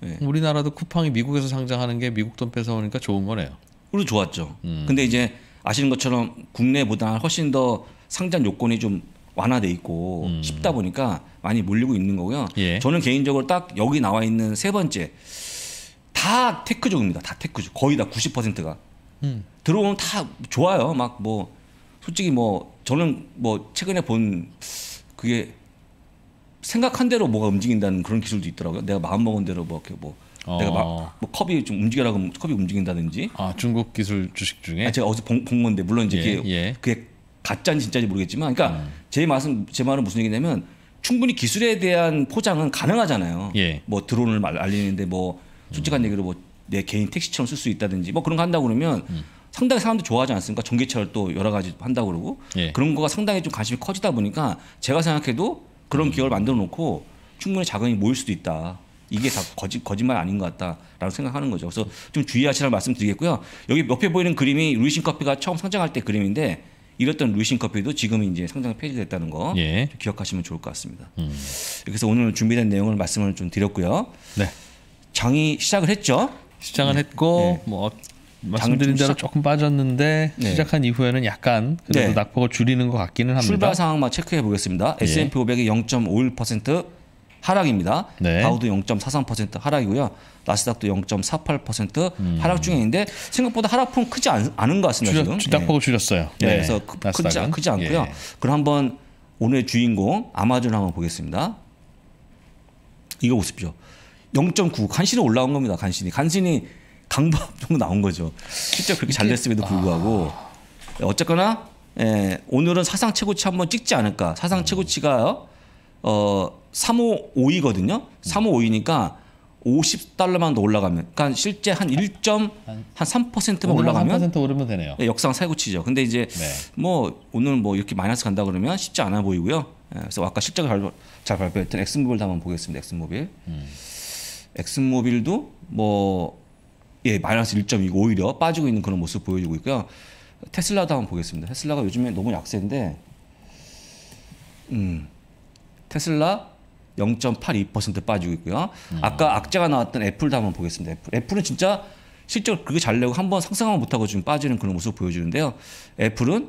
네. 우리나라도 쿠팡이 미국에서 상장하는 게 미국 돈 뺏어오니까 좋은 거네요. 그 으로 좋았죠. 음. 근데 이제 아시는 것처럼 국내보다 훨씬 더 상장 요건이 좀 완화돼 있고 음. 쉽다 보니까 많이 몰리고 있는 거고요. 예. 저는 개인적으로 딱 여기 나와 있는 세 번째 다 테크족입니다. 다 테크족 거의 다 90%가 음. 들어오면 다 좋아요. 막 뭐 솔직히 뭐 저는 뭐 최근에 본 그게 생각한 대로 뭐가 움직인다는 그런 기술도 있더라고요. 내가 마음 먹은 대로 뭐 이렇게 뭐 어. 내가 막뭐 컵이 좀 움직여라 그러면 컵이 움직인다든지. 아 중국 기술 주식 중에. 아, 제가 어디서 본, 본 건데 물론 이제 예, 그게, 예. 그게 가짜인지 진짜인지 모르겠지만, 그러니까 음. 제말씀제 말은 무슨 얘기냐면 충분히 기술에 대한 포장은 가능하잖아요. 예. 뭐 드론을 알리는데 뭐 솔직한 음. 얘기로 뭐 내 개인 택시처럼 쓸 수 있다든지 뭐 그런 거 한다 고 그러면. 음. 상당히 사람들 이 좋아하지 않습니까? 전기차를 또 여러 가지 한다 고 그러고 예. 그런 거가 상당히 좀 관심이 커지다 보니까 제가 생각해도 그런 음. 기업을 만들어 놓고 충분히 자금이 모일 수도 있다. 이게 다 거짓, 거짓말 아닌 것 같다라고 생각하는 거죠. 그래서 좀 주의하시라는 말씀 드리겠고요. 여기 옆에 보이는 그림이 루이싱 커피가 처음 상장할 때 그림인데 이랬던 루이싱 커피도 지금 이제 상장 폐지됐다는 거 예. 기억하시면 좋을 것 같습니다. 음. 그래서 오늘 준비된 내용을 말씀을 좀 드렸고요. 네. 장이 시작을 했죠. 시작을 네. 했고 네. 뭐 어, 말씀드린 대로 시작... 조금 빠졌는데 네. 시작한 이후에는 약간 그래도 네. 낙폭을 줄이는 것 같기는 합니다. 출발 상황만 체크해 보겠습니다. S&P 500이 예. 0.51%, 하락입니다. 네. 다우도 0.43% 하락이고요. 나스닥도 0.48% 음. 하락 중인데 생각보다 하락폭은 크지 않, 은것 같습니다. 줄여, 지금. 주닥폭을 예. 줄였어요. 네. 네. 그래서 크, 크지, 크지 않고요. 예. 그럼 한번 오늘의 주인공 아마존 한번 보겠습니다. 이거 보십시오. 0.9 간신히 올라온 겁니다. 간신히 간신히 강박 [LAUGHS] 정도 나온 거죠. 실제 그렇게 잘 됐음에도 아. 불구하고 아. 어쨌거나 예, 오늘은 사상 최고치 한번 찍지 않을까. 사상 음. 최고치가 요 어3 5 5이거든요3 5 5이니까 50달러만 더 올라가면 그러니까 실제 한 1점 한 3%만 올라가면 3% 오르면 되네요. 네, 역상 살구치죠. 근데 이제 네. 뭐 오늘 뭐 이렇게 마이너스 간다 그러면 쉽지 않아 보이고요. 예, 그래서 아까 실적을 잘, 잘 발표했던 엑스모빌도 한번 보겠습니다. 엑스모빌 음. 엑스모빌도뭐 예, 마이너스 1.2고 오히려 빠지고 있는 그런 모습 보여주고 있고요. 테슬라도 한번 보겠습니다. 테슬라가 요즘에 너무 약세인데 음. 테슬라 0.82% 빠지고 있고요. 음. 아까 악재가 나왔던 애플도 한번 보겠습니다. 애플. 애플은 진짜 실제로 그게 잘 내고 한번 상승하면 못하고 지금 빠지는 그런 모습을 보여주는데요. 애플은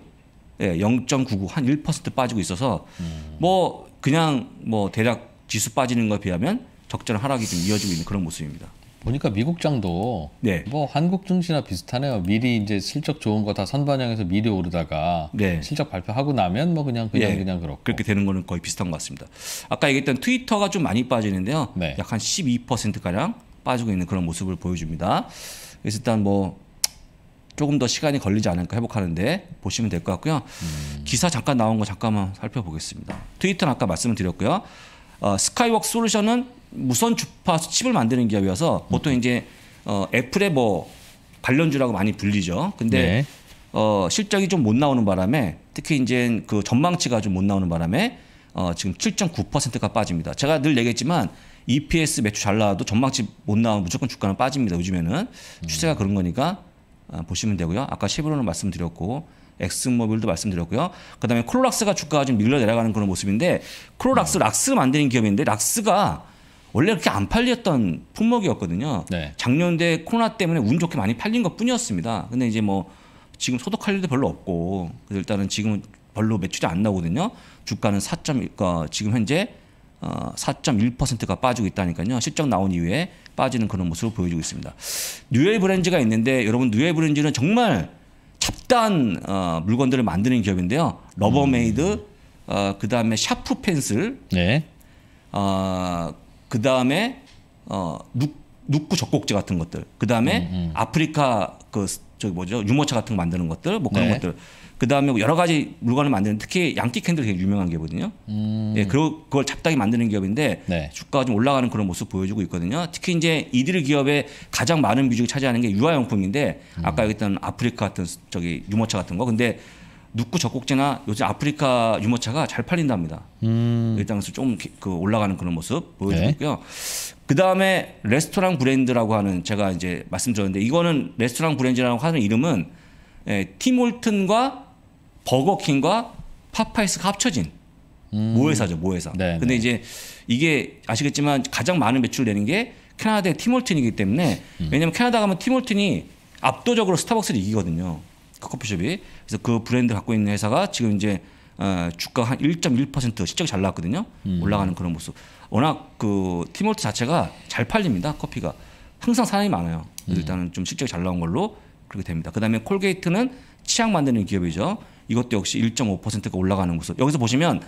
예, 0.99, 한 1% 빠지고 있어서 음. 뭐 그냥 뭐 대략 지수 빠지는 것에 비하면 적절한 하락이 좀 이어지고 있는 그런 모습입니다. 보니까 미국장도 네. 뭐 한국 증시나 비슷하네요. 미리 이제 실적 좋은 거 다 선반영해서 미리 오르다가 네. 실적 발표하고 나면 뭐 그냥 그냥 네. 그냥 그렇고 그렇게 되는 거는 거의 비슷한 것 같습니다. 아까 얘기했던 트위터가 좀 많이 빠지는데요. 약 한 12% 가량 빠지고 있는 그런 모습을 보여줍니다. 그래서 일단 뭐 조금 더 시간이 걸리지 않을까 회복하는데 보시면 될 것 같고요. 음. 기사 잠깐 나온 거 잠깐만 살펴보겠습니다. 트위터는 아까 말씀을 드렸고요. 어, 스카이웍 솔루션은 무선 주파수 칩을 만드는 기업이어서 보통 이제 어, 애플의 뭐 관련주라고 많이 불리죠. 근데 네. 어, 실적이 좀 못 나오는 바람에 특히 이제 그 전망치가 좀 못 나오는 바람에 어, 지금 7.9%가 빠집니다. 제가 늘 얘기했지만 EPS 매출 잘 나와도 전망치 못 나오면 무조건 주가는 빠집니다. 요즘에는 음. 추세가 그런 거니까 어, 보시면 되고요. 아까 쉐1호는 말씀드렸고 엑스모빌도 말씀드렸고요. 그다음에 콜로락스가 주가가 좀 밀려 내려가는 그런 모습인데 콜로락스 락스 만드는 기업인데 락스가 원래 그렇게 안 팔렸던 품목이었거든요. 네. 작년에 코로나 때문에 운 좋게 많이 팔린 것 뿐이었습니다. 근데 이제 뭐 지금 소득할 일도 별로 없고 일단은 지금은 별로 매출이 안 나오거든요. 주가는 4.1, 그러니까 지금 현재 4.1%가 어, 빠지고 있다니까요. 실적 나온 이후에 빠지는 그런 모습을 보여주고 있습니다. 뉴엘 브랜즈가 있는데 여러분 뉴엘 브랜즈는 정말 잡다한 어, 물건들을 만드는 기업인데요. 러버메이드, 음. 어, 그 다음에 샤프 펜슬, 네. 어, 그 다음에 어, 눕구 젖꼭지 같은 것들, 그 다음에 음, 음. 아프리카 그 저기 뭐죠 유모차 같은 거 만드는 것들, 뭐 그런 네. 것들, 그 다음에 뭐 여러 가지 물건을 만드는 특히 양띠 캔들 되게 유명한 기업이거든요. 음. 예, 그걸 리고그잡다하게 만드는 기업인데 네. 주가가 좀 올라가는 그런 모습 보여주고 있거든요. 특히 이제 이들 기업의 가장 많은 비중을 차지하는 게 유아용품인데 음. 아까 얘기했던 아프리카 같은 저기 유모차 같은 거, 근데 눕구 젖꼭지나 요새 아프리카 유모차가 잘 팔린답니다. 음. 일당에서 좀그 올라가는 그런 모습 보여주고 네. 있고요. 그 다음에 레스토랑 브랜드라고 하는 제가 이제 말씀드렸는데 이거는 레스토랑 브랜드라고 하는 이름은 예, 티몰튼과 버거킹과 파파이스가 합쳐진 음. 모회사죠 모회사. 네네. 근데 네. 이제 이게 아시겠지만 가장 많은 매출 을 내는 게 캐나다의 티몰튼이기 때문에 음. 왜냐하면 캐나다 가면 티몰튼이 압도적으로 스타벅스를 이기거든요. 커피숍이 그래서 그 브랜드 갖고 있는 회사가 지금 이제 주가 한 1.1% 실적이 잘 나왔거든요. 음. 올라가는 그런 모습. 워낙 그 티몰트 자체가 잘 팔립니다. 커피가 항상 사람이 많아요. 음. 일단은 좀 실적이 잘 나온 걸로 그렇게 됩니다. 그다음에 콜게이트는 치약 만드는 기업이죠. 이것도 역시 1.5%가 올라가는 모습. 여기서 보시면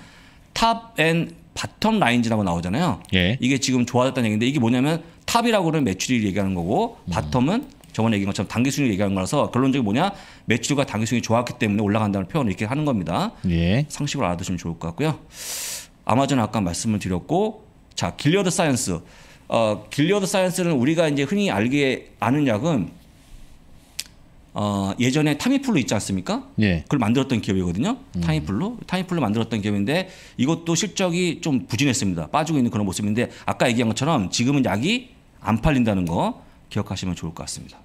탑 앤 바텀 라인즈라고 나오잖아요. 예. 이게 지금 좋아졌다는 얘기인데 이게 뭐냐면 탑이라고 그 매출이 얘기하는 거고 음. 바텀은 저번에 얘기한 것처럼 단기 수익 얘기한 거라서 결론적인 뭐냐 매출과 단기 수익이 좋았기 때문에 올라간다는 표현을 이렇게 하는 겁니다. 예. 상식으로 알아두시면 좋을 것 같고요. 아마존 아까 말씀을 드렸고 자 길리어드 사이언스 어, 길리어드 사이언스는 우리가 이제 흔히 알게 아는 약은 어, 예전에 타미플루 있지 않습니까? 예. 그걸 만들었던 기업이거든요. 음. 타미플루. 음. 타미플루 만들었던 기업인데 이것도 실적이 좀 부진했습니다. 빠지고 있는 그런 모습인데 아까 얘기한 것처럼 지금은 약이 안 팔린다는 거 기억하시면 좋을 것 같습니다.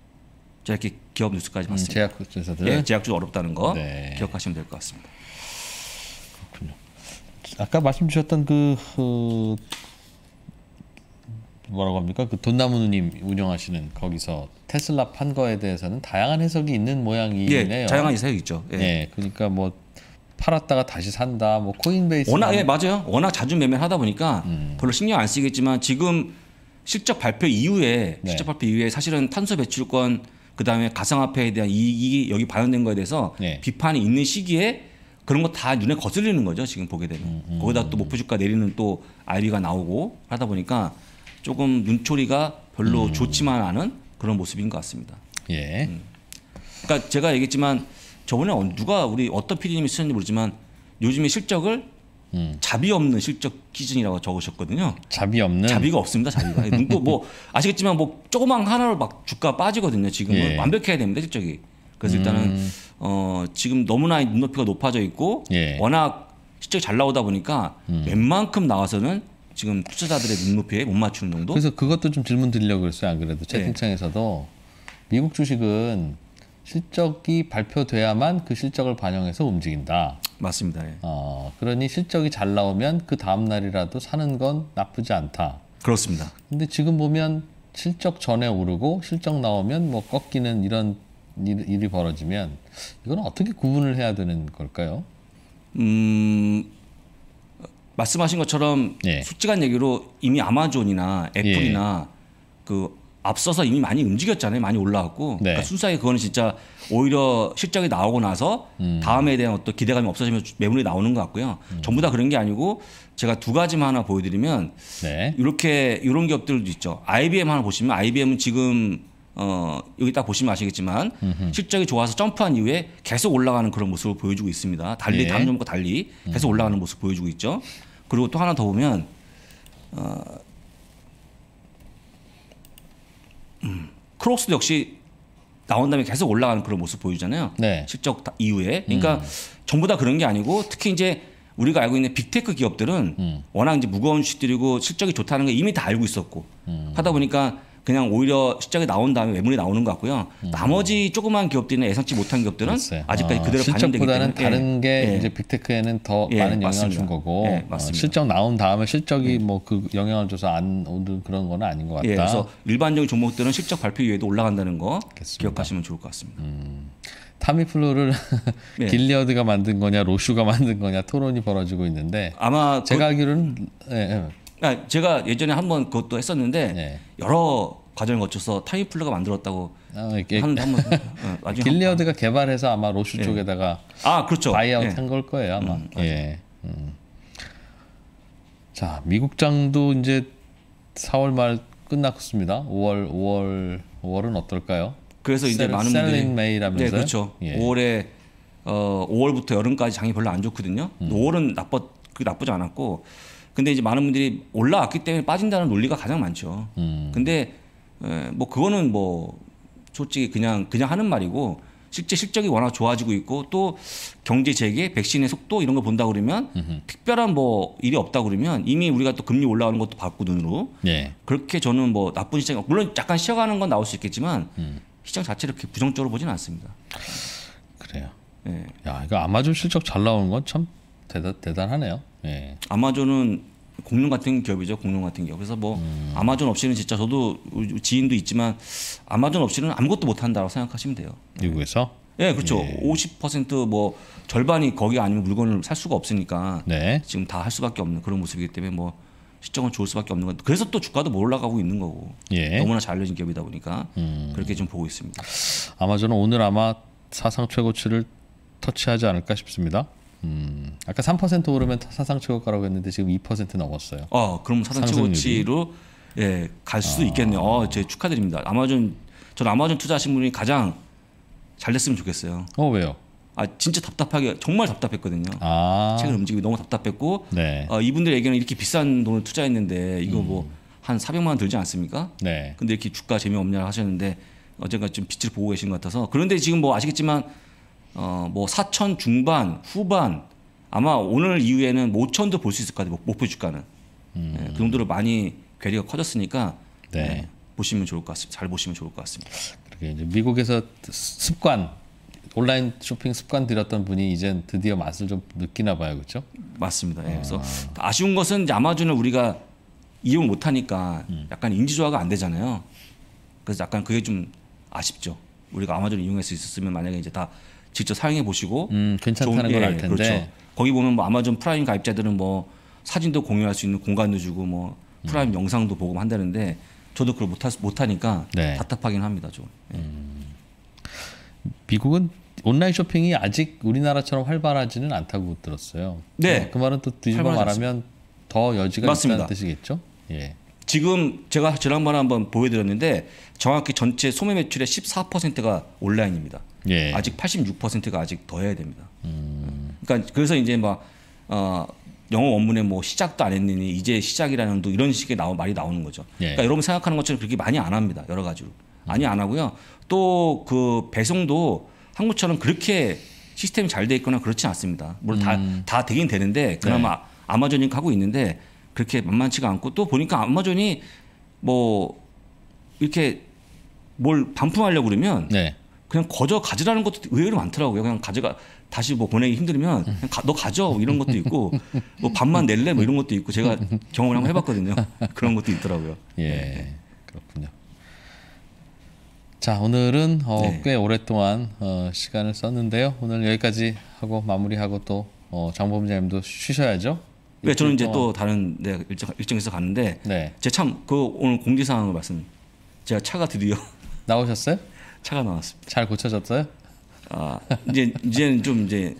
이렇게 기업 뉴스까지 음, 봤습니다. 음, 제약회사들 예, 제약주 어렵다는 거 네. 기억하시면 될 것 같습니다. 그렇군요. 아까 말씀 주셨던 그, 그 뭐라고 합니까? 그 돈나무님 운영하시는 거기서 테슬라 판 거에 대해서는 다양한 해석이 있는 모양이네요. 예, 다양한 해석이 있죠. 예. 예. 그러니까 뭐 팔았다가 다시 산다, 뭐 코인베이스. 워낙 예 뭐 맞아요. 워낙 자주 매매 하다 보니까 음. 별로 신경 안 쓰겠지만 지금 실적 발표 이후에 네. 실적 발표 이후에 사실은 탄소 배출권 그다음에 가상화폐에 대한 이익이 여기 반영된 거에 대해서 네. 비판이 있는 시기에 그런 거 다 눈에 거슬리는 거죠 지금 보게 되면 음, 음, 거기다 또 목표주가 내리는 또 아이비가 나오고 하다 보니까 조금 눈초리가 별로 음. 좋지만 않은 그런 모습인 것 같습니다. 예. 음. 그러니까 제가 얘기했지만 저번에 누가 우리 어떤 피디님이 쓰셨는지 모르지만 요즘에 실적을 음. 자비 없는 실적 기준이라고 적으셨거든요. 자비 없는 자비가 없습니다. 자비가 눈도 [LAUGHS] 뭐 아시겠지만 뭐 조그만 하나로 막 주가 빠지거든요. 지금은 예. 완벽해야 됩니다 실적이. 그래서 음. 일단은 어, 지금 너무나 눈높이가 높아져 있고 예. 워낙 실적이 잘 나오다 보니까 음. 웬만큼 나와서는 지금 투자자들의 눈높이에 못 맞추는 정도. 그래서 그것도 좀 질문 드리려고 그랬어요. 안 그래도 네. 채팅창에서도 네. 미국 주식은 실적이 발표돼야만 그 실적을 반영해서 움직인다. 맞습니다. 예. 어, 그러니 실적이 잘 나오면 그 다음 날이라도 사는 건 나쁘지 않다. 그렇습니다. 근데 지금 보면 실적 전에 오르고 실적 나오면 뭐 꺾이는 이런 일, 일이 벌어지면 이건 어떻게 구분을 해야 되는 걸까요? 음 말씀하신 것처럼 예. 솔직한 얘기로 이미 아마존이나 애플이나 예. 그 앞서서 이미 많이 움직였잖아요. 많이 올라왔고 네. 그러니까 순수하게 그거는 진짜 오히려 실적이 나오고 나서 음. 다음에 대한 어떤 기대감이 없어지면서 매물이 나오는 것 같고요. 음. 전부 다 그런 게 아니고 제가 두 가지만 하나 보여드리면 네. 이렇게 이런 기업들도 있죠. IBM 하나 보시면 IBM은 지금 어, 여기 딱 보시면 아시겠지만 음흠. 실적이 좋아서 점프한 이후에 계속 올라가는 그런 모습을 보여주고 있습니다. 달리 네. 다음 종목과 달리 계속 올라가는 음. 모습 보여주고 있죠. 그리고 또 하나 더 보면 어, 음. 크로스도 역시 나온 다음에 계속 올라가는 그런 모습 보이잖아요. 네. 실적 이후에. 그러니까 음. 전부 다 그런 게 아니고 특히 이제 우리가 알고 있는 빅테크 기업들은 음. 워낙 이제 무거운 주식들이고 실적이 좋다는 걸 이미 다 알고 있었고 음. 하다 보니까 그냥 오히려 실적이 나온 다음에 매물이 나오는 것 같고요. 음. 나머지 조그만 기업들은 예상치 못한 기업들은 그렇 아직까지 아, 그대로 반영되기 때문에 다른 예. 게 예. 이제 빅테크에는 더 예, 많은 영향을 맞습니다. 준 거고 예, 어, 실적 나온 다음에 실적이 예. 뭐그 영향을 줘서 안 오는 그런 건 아닌 것 같다. 예, 그래서 일반적인 종목들은 실적 발표 이후에도 올라간다는 거 알겠습니다. 기억하시면 좋을 것 같습니다. 음. 타미플루를 네. [LAUGHS] 길리어드가 만든 거냐 로슈가 만든 거냐 토론이 벌어지고 있는데 아마 제가 그... 알기로는 예, 예. 그 제가 예전에 한 번 그것도 했었는데 네. 여러 과정을 거쳐서 타이플러가 만들었다고 아, 이게 한, 한번 [LAUGHS] 어, 나 길리어드가 개발해서 아마 로슈 네. 예. 쪽에다가 아 그렇죠 바이아웃 네. 예. 한걸 거예요 아마 음, 예. 음. 자 미국장도 이제 4월 말 끝났습니다 5월 5월 5월은 어떨까요? 그래서 이제 셀, 많은 분들이 메이라면서 네 그렇죠 예. 5월에 어 5월부터 여름까지 장이 별로 안 좋거든요 음. 5월은 나빠 그 나쁘지 않았고 근데 이제 많은 분들이 올라왔기 때문에 빠진다는 논리가 가장 많죠. 음. 근데 에, 뭐 그거는 뭐 솔직히 그냥 그냥 하는 말이고 실제 실적이 워낙 좋아지고 있고 또 경제 재개, 백신의 속도 이런 걸 본다 그러면 음흠. 특별한 뭐 일이 없다 그러면 이미 우리가 또 금리 올라오는 것도 봤고 눈으로 네. 그렇게 저는 뭐 나쁜 시장 물론 약간 쉬어가는 건 나올 수 있겠지만 음. 시장 자체를 그렇게 부정적으로 보지는 않습니다. 그래요. 네. 야 이거 아마존 실적 잘 나오는 건 참 대단 대단하네요. 네. 아마존은 공룡 같은 기업이죠. 공룡 같은 기업. 그래서 뭐 음. 아마존 없이는 진짜 저도 지인도 있지만 아마존 없이는 아무것도 못 한다고 생각하시면 돼요. 미국에서? 예, 네, 그렇죠. 예. 50%뭐 절반이 거기 아니면 물건을 살 수가 없으니까 네. 지금 다 할 수밖에 없는 그런 모습이기 때문에 뭐 시정은 좋을 수밖에 없는 건데 그래서 또 주가도 못 뭐 올라가고 있는 거고 예. 너무나 잘 알려진 기업이다 보니까 음. 그렇게 좀 보고 있습니다. 아마존은 오늘 아마 사상 최고치를 터치하지 않을까 싶습니다. 음, 아까 3% 오르면 사상 최고가라고 했는데 지금 2% 넘었어요. 어, 그럼 사상 최고치로 예, 갈 수도 아. 있겠네요. 어, 제 축하드립니다. 아마존 저는 아마존 투자하신 분이 가장 잘 됐으면 좋겠어요. 어, 왜요? 아 진짜 답답하게 정말 답답했거든요. 아. 책을 움직이기 너무 답답했고 네. 어, 이분들 의견는 이렇게 비싼 돈을 투자했는데 이거 뭐 음. 뭐한 400만 원 들지 않습니까? 네. 근데 이렇게 주가 재미없냐 하셨는데 어젠가 좀 빛을 보고 계신 것 같아서 그런데 지금 뭐 아시겠지만 어, 뭐 4천 중반, 후반 아마 오늘 이후에는 5천도 볼 수 있을 것 같아요. 목표 주가는 음. 네, 그 정도로 많이 괴리가 커졌으니까 네. 네, 보시면 좋을 것 같습니다. 잘 보시면 좋을 것 같습니다. 그러게 이제 미국에서 습관 온라인 쇼핑 습관 들였던 분이 이젠 드디어 맛을 좀 느끼나 봐요, 그렇죠? 맞습니다. 예, 아. 그래서 아. 아쉬운 것은 아마존을 우리가 이용 못하니까 음. 약간 인지조화가 안 되잖아요. 그래서 약간 그게 좀 아쉽죠. 우리가 아마존을 이용할 수 있었으면 만약에 이제 다 직접 사용해 보시고 음, 괜찮다는 걸알 예, 텐데 그렇죠. 거기 보면 뭐 아마존 프라임 가입자들은 뭐 사진도 공유할 수 있는 공간도 주고 뭐 프라임 음. 영상도 보고 한다는데 저도 그걸 못하, 못하니까 네. 답답하긴 합니다 좀. 예. 음. 미국은 온라인 쇼핑이 아직 우리나라처럼 활발하지는 않다고 들었어요. 네. 어, 그 말은 또 뒤집어 활발하지. 말하면 더 여지가 맞습니다. 있다는 뜻이겠죠. 예. 지금 제가 지난번에 한번 보여드렸는데 정확히 전체 소매 매출의 14%가 온라인입니다. 예. 아직 86%가 아직 더 해야 됩니다. 음. 그러니까 그래서 이제 막 어, 영어 원문에 뭐 시작도 안 했느니 이제 시작이라는 또 이런 식의 나오, 말이 나오는 거죠. 예. 그러니까 여러분 생각하는 것처럼 그렇게 많이 안 합니다. 여러 가지로 아니 안 하고요. 또 그 배송도 한국처럼 그렇게 시스템이 잘 돼 있거나 그렇지 않습니다. 물론 음. 다, 다 되긴 되는데 그나마 네. 아마존이 가고 있는데 그렇게 만만치가 않고 또 보니까 아마존이 뭐 이렇게 뭘 반품하려고 그러면 네. 그냥 거저 가지라는 것도 의외로 많더라고요. 그냥 가져가 다시 뭐 보내기 힘들면 그냥 가, 너 가져 뭐 이런 것도 있고 [LAUGHS] 뭐 밥만 낼래 뭐 이런 것도 있고 제가 경험을 한번 해봤거든요. 그런 것도 있더라고요. 예, 네. 그렇군요. 자 오늘은 어, 네. 꽤 오랫동안 어, 시간을 썼는데요. 오늘 여기까지 하고 마무리하고 또 어, 장범장님도 쉬셔야죠. 네, 저는 이제 또 다른 네, 일정 일정에서 갔는데 네. 제참 그 오늘 공지사항을 말씀. 제가 차가 드디어 나오셨어요? 차가 나왔습니다. 잘 고쳐졌어요? 아 이제 이제는 좀 이제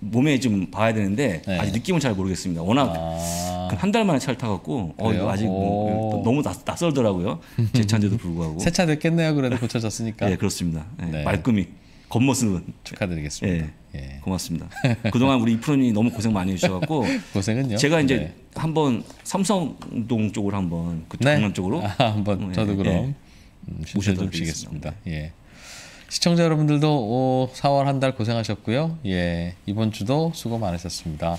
몸에 좀 봐야 되는데 네. 아직 느낌은 잘 모르겠습니다. 워낙 아... 그 한달 만에 차를 타갖고 어 이거 아직 뭐, 너무 낯, 낯설더라고요. 제 차인데도 불구하고 [LAUGHS] 새차 됐겠네요. 그래도 고쳐졌으니까. 예 그렇습니다. 예, 네. 말끔히 겉모습은 축하드리겠습니다. 예, 예. 고맙습니다. 그동안 우리 이프로님 너무 고생 많이 해주셔갖고 [LAUGHS] 고생은요. 제가 이제 네. 한번 삼성동 쪽으로 한번 그쪽 네. 강남 쪽으로 아, 한번 예, 저도 예. 그럼. 무실 좀 쉬겠습니다. 예. 시청자 여러분들도 오, 4월 한 달 고생하셨고요. 예. 이번 주도 수고 많으셨습니다.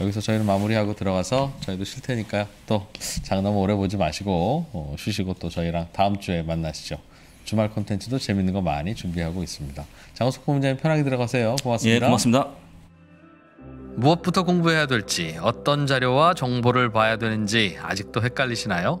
여기서 저희는 마무리하고 들어가서 저희도 쉴 테니까요. 또 장난 오래 보지 마시고 어, 쉬시고 또 저희랑 다음 주에 만나시죠. 주말 콘텐츠도 재밌는 거 많이 준비하고 있습니다. 장호석 본부장님 편하게 들어가세요. 고맙습니다. 예, 고맙습니다. 무엇부터 공부해야 될지, 어떤 자료와 정보를 봐야 되는지 아직도 헷갈리시나요?